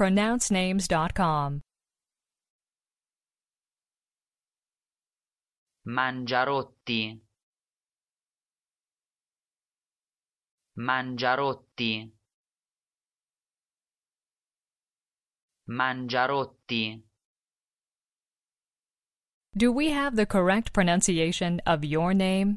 pronouncenames.com. Mangiarotti Mangiarotti Mangiarotti Do we have the correct pronunciation of your name?